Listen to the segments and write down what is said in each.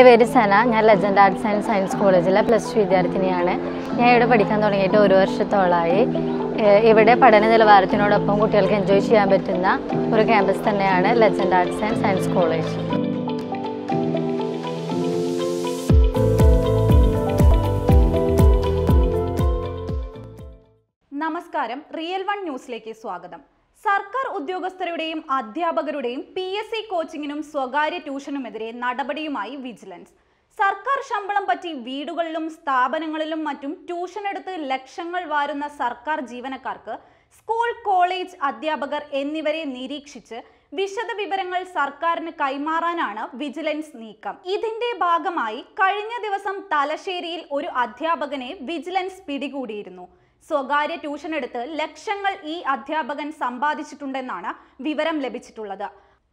എൻ്റെ പേര് സന ഞാൻ ലജൻഡ് ആർട്സ് ആൻഡ് സയൻസ് കോളേജിലെ പ്ലസ് ടു വിദ്യാർത്ഥിനിയാണ് ഞാൻ ഇവിടെ പഠിക്കാൻ തുടങ്ങിയിട്ട് ഒരു വർഷത്തോളമായി ഇവിടെ പഠന നിലവാരത്തിനോടൊപ്പം കുട്ടികൾക്ക് എൻജോയ് ചെയ്യാൻ പറ്റുന്ന ഒരു ക്യാമ്പസ് തന്നെയാണ് Legend Arts and Science College നമസ്കാരം റിയൽ വൺ ന്യൂസിലേക്ക് സ്വാഗതം സർക്കാർ ഉദ്യോഗസ്ഥരുടെയും അധ്യാപകരുടെയും പി എസ് സി കോച്ചിങ്ങിനും സ്വകാര്യ ട്യൂഷനുമെതിരെ നടപടിയുമായി വിജിലൻസ് സർക്കാർ ശമ്പളം പറ്റി വീടുകളിലും സ്ഥാപനങ്ങളിലും മറ്റും ട്യൂഷൻ എടുത്ത് ലക്ഷങ്ങൾ വാരുന്ന സർക്കാർ ജീവനക്കാർക്ക് സ്കൂൾ കോളേജ് അധ്യാപകർ എന്നിവരെ നിരീക്ഷിച്ച് വിശദ വിവരങ്ങൾ സർക്കാരിന് കൈമാറാനാണ് വിജിലൻസ് നീക്കം ഇതിന്റെ ഭാഗമായി കഴിഞ്ഞ ദിവസം തലശ്ശേരിയിൽ ഒരു അധ്യാപകനെ വിജിലൻസ് പിടികൂടിയിരുന്നു സ്വകാര്യ ട്യൂഷൻ എടുത്ത് ലക്ഷങ്ങൾ ഈ അധ്യാപകൻ സമ്പാദിച്ചിട്ടുണ്ടെന്നാണ് വിവരം ലഭിച്ചിട്ടുള്ളത്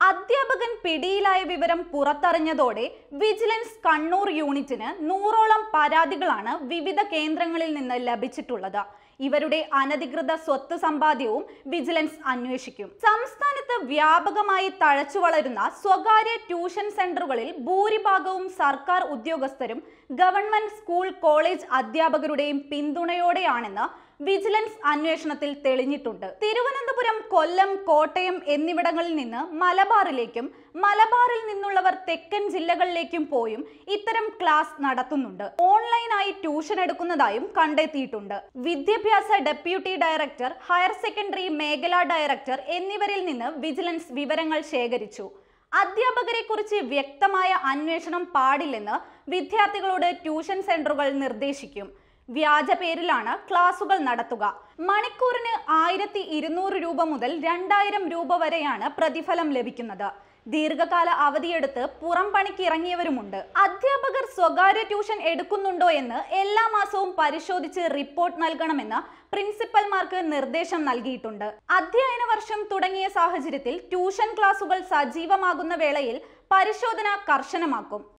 അധ്യാപകൻ പിടിയിലായ വിവരം പുറത്തറിഞ്ഞതോടെ വിജിലൻസ് കണ്ണൂർ യൂണിറ്റിന് നൂറോളം പരാതികളാണ് വിവിധ കേന്ദ്രങ്ങളിൽ നിന്ന് ലഭിച്ചിട്ടുള്ളത് ഇവരുടെ അനധികൃത സ്വത്ത് സമ്പാദ്യവും വിജിലൻസ് അന്വേഷിക്കും സംസ്ഥാന വ്യാപകമായി തഴച്ചു വളരുന്ന സ്വകാര്യ ട്യൂഷൻ സെന്ററുകളിൽ ഭൂരിഭാഗവും സർക്കാർ ഉദ്യോഗസ്ഥരും ഗവൺമെന്റ് സ്കൂൾ കോളേജ് അധ്യാപകരുടെയും പിന്തുണയോടെയാണെന്ന് വിജിലൻസ് അന്വേഷണത്തിൽ തെളിഞ്ഞിട്ടുണ്ട് തിരുവനന്തപുരം തിരുവനന്തപുരം കൊല്ലം കോട്ടയം എന്നിവിടങ്ങളിൽ നിന്ന് മലബാറിലേക്കും മലബാറിൽ നിന്നുള്ളവർ തെക്കൻ ജില്ലകളിലേക്കും പോയും ഇത്തരം ക്ലാസ് നടത്തുന്നുണ്ട് ഓൺലൈനായി ട്യൂഷൻ എടുക്കുന്നതായും കണ്ടെത്തിയിട്ടുണ്ട് വിദ്യാഭ്യാസ ഡെപ്യൂട്ടി ഡയറക്ടർ ഹയർ സെക്കൻഡറി മേഖലാ ഡയറക്ടർ എന്നിവരിൽ നിന്ന് വിജിലൻസ് വിവരങ്ങൾ ശേഖരിച്ചു അധ്യാപകരെ കുറിച്ച് വ്യക്തമായ അന്വേഷണം പാടില്ലെന്ന് വിദ്യാർത്ഥികളോട് ട്യൂഷൻ സെന്ററുകൾ നിർദ്ദേശിക്കും വ്യാജ പേരിലാണ് ക്ലാസുകൾ നടത്തുക മണിക്കൂറിന് ആയിരത്തി ഇരുന്നൂറ് രൂപ മുതൽ രണ്ടായിരം രൂപ വരെയാണ് പ്രതിഫലം ലഭിക്കുന്നത് ദീർഘകാല അവധിയെടുത്ത് പുറം പണിക്ക് ഇറങ്ങിയവരുമുണ്ട് അധ്യാപകർ സ്വകാര്യ ട്യൂഷൻ എടുക്കുന്നുണ്ടോ എന്ന് എല്ലാ മാസവും പരിശോധിച്ച് റിപ്പോർട്ട് നൽകണമെന്ന് പ്രിൻസിപ്പൽമാർക്ക് നിർദ്ദേശം നൽകിയിട്ടുണ്ട് അധ്യയന വർഷം തുടങ്ങിയ സാഹചര്യത്തിൽ ട്യൂഷൻ ക്ലാസുകൾ സജീവമാകുന്ന വേളയിൽ പരിശോധന കർശനമാക്കും